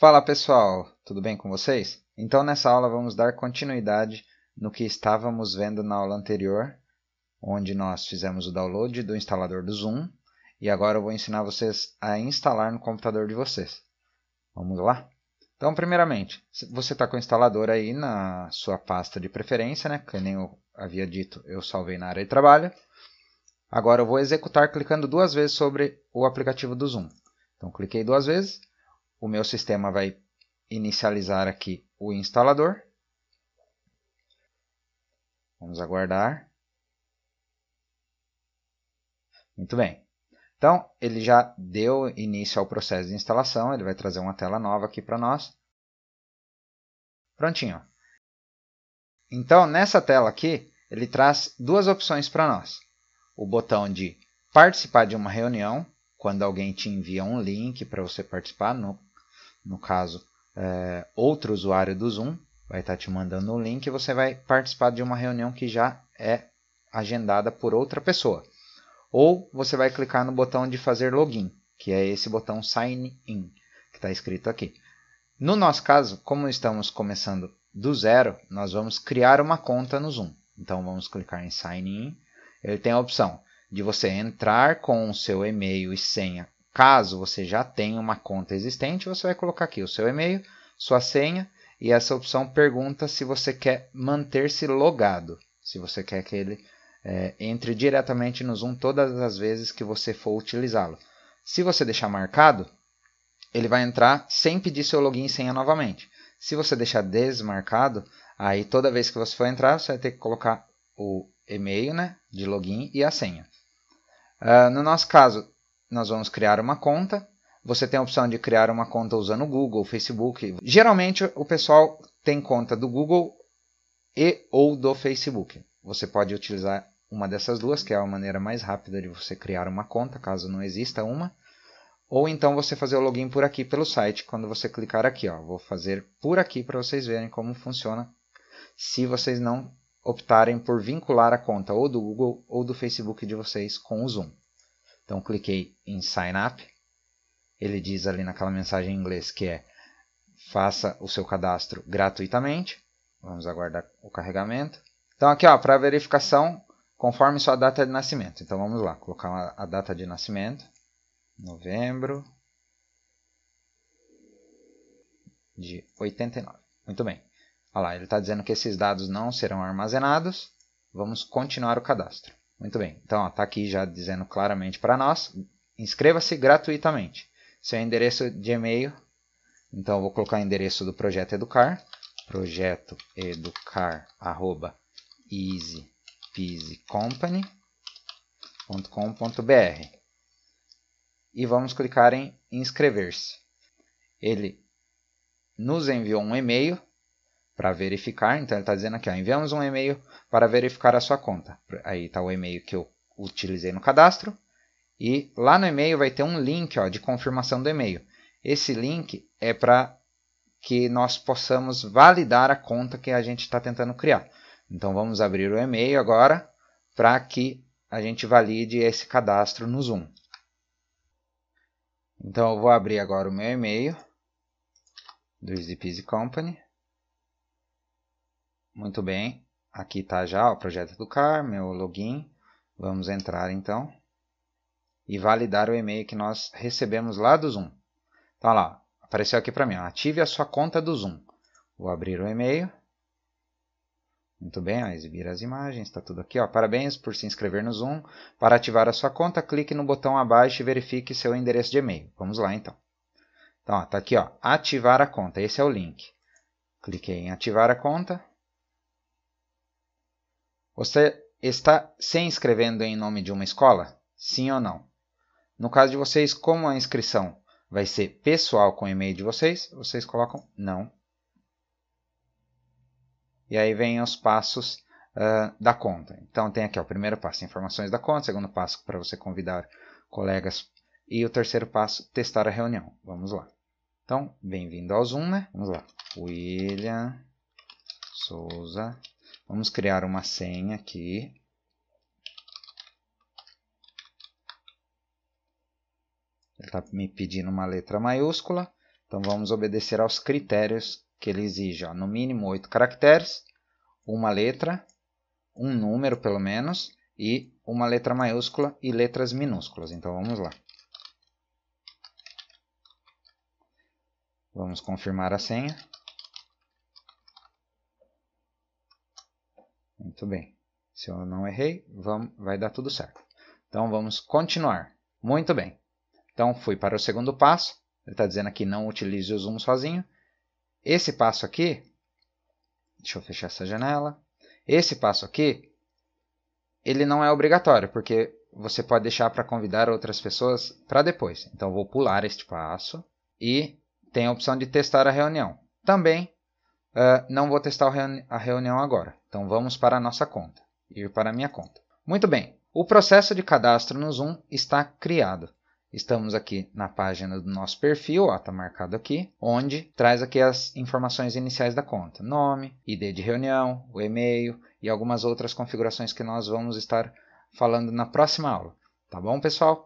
Fala pessoal, tudo bem com vocês? Então nessa aula vamos dar continuidade no que estávamos vendo na aula anterior, onde nós fizemos o download do instalador do Zoom e agora eu vou ensinar vocês a instalar no computador de vocês. Vamos lá? Então primeiramente, você está com o instalador aí na sua pasta de preferência, né? que nem eu havia dito, eu salvei na área de trabalho. Agora eu vou executar clicando duas vezes sobre o aplicativo do Zoom. Então cliquei duas vezes o meu sistema vai inicializar aqui o instalador. Vamos aguardar. Muito bem. Então, ele já deu início ao processo de instalação, ele vai trazer uma tela nova aqui para nós. Prontinho. Então, nessa tela aqui, ele traz duas opções para nós. O botão de participar de uma reunião, quando alguém te envia um link para você participar no no caso, é, outro usuário do Zoom, vai estar tá te mandando um link e você vai participar de uma reunião que já é agendada por outra pessoa. Ou você vai clicar no botão de fazer login, que é esse botão Sign In, que está escrito aqui. No nosso caso, como estamos começando do zero, nós vamos criar uma conta no Zoom. Então vamos clicar em Sign In. Ele tem a opção de você entrar com o seu e-mail e senha Caso você já tenha uma conta existente, você vai colocar aqui o seu e-mail, sua senha e essa opção pergunta se você quer manter-se logado, se você quer que ele é, entre diretamente no Zoom todas as vezes que você for utilizá-lo. Se você deixar marcado, ele vai entrar sem pedir seu login e senha novamente. Se você deixar desmarcado, aí toda vez que você for entrar, você vai ter que colocar o e-mail né, de login e a senha. Uh, no nosso caso, nós vamos criar uma conta. Você tem a opção de criar uma conta usando o Google, Facebook. Geralmente o pessoal tem conta do Google e ou do Facebook. Você pode utilizar uma dessas duas, que é a maneira mais rápida de você criar uma conta, caso não exista uma. Ou então você fazer o login por aqui pelo site, quando você clicar aqui. Ó. Vou fazer por aqui para vocês verem como funciona se vocês não optarem por vincular a conta ou do Google ou do Facebook de vocês com o Zoom. Então cliquei em Sign Up. Ele diz ali naquela mensagem em inglês que é faça o seu cadastro gratuitamente. Vamos aguardar o carregamento. Então aqui ó, para verificação conforme sua data de nascimento. Então vamos lá, colocar a data de nascimento, novembro de 89. Muito bem. Olha lá, ele está dizendo que esses dados não serão armazenados. Vamos continuar o cadastro. Muito bem, então está aqui já dizendo claramente para nós, inscreva-se gratuitamente. Seu endereço de e-mail, então vou colocar o endereço do Projeto Educar, projetoeducar.easypeasycompany.com.br e vamos clicar em inscrever-se. Ele nos enviou um e-mail para verificar. Então ele está dizendo aqui, ó, enviamos um e-mail para verificar a sua conta. Aí está o e-mail que eu utilizei no cadastro. E lá no e-mail vai ter um link ó, de confirmação do e-mail. Esse link é para que nós possamos validar a conta que a gente está tentando criar. Então vamos abrir o e-mail agora para que a gente valide esse cadastro no Zoom. Então eu vou abrir agora o meu e-mail do Easy Peasy Company. Muito bem, aqui está já o projeto do CAR, meu login. Vamos entrar então e validar o e-mail que nós recebemos lá do Zoom. Então lá, apareceu aqui para mim, ative a sua conta do Zoom. Vou abrir o e-mail. Muito bem, ó, exibir as imagens, está tudo aqui. Ó. Parabéns por se inscrever no Zoom. Para ativar a sua conta, clique no botão abaixo e verifique seu endereço de e-mail. Vamos lá então. Então, está tá aqui, ó, ativar a conta. Esse é o link. Cliquei em ativar a conta. Você está se inscrevendo em nome de uma escola? Sim ou não? No caso de vocês, como a inscrição vai ser pessoal com o e-mail de vocês, vocês colocam não. E aí vem os passos uh, da conta. Então tem aqui ó, o primeiro passo, informações da conta, o segundo passo para você convidar colegas e o terceiro passo, testar a reunião. Vamos lá. Então, bem-vindo ao Zoom, né? Vamos lá. William Souza Vamos criar uma senha aqui. Ele Está me pedindo uma letra maiúscula. Então vamos obedecer aos critérios que ele exige. Ó. No mínimo oito caracteres, uma letra, um número pelo menos, e uma letra maiúscula e letras minúsculas. Então vamos lá. Vamos confirmar a senha. Muito bem. Se eu não errei, vamos, vai dar tudo certo. Então vamos continuar. Muito bem. Então fui para o segundo passo. Ele está dizendo aqui não utilize o zoom sozinho. Esse passo aqui, deixa eu fechar essa janela. Esse passo aqui, ele não é obrigatório, porque você pode deixar para convidar outras pessoas para depois. Então vou pular este passo e tem a opção de testar a reunião. Também ah, não vou testar a reunião agora, então vamos para a nossa conta, ir para a minha conta. Muito bem, o processo de cadastro no Zoom está criado. Estamos aqui na página do nosso perfil, está marcado aqui, onde traz aqui as informações iniciais da conta, nome, ID de reunião, o e-mail e algumas outras configurações que nós vamos estar falando na próxima aula. Tá bom, pessoal?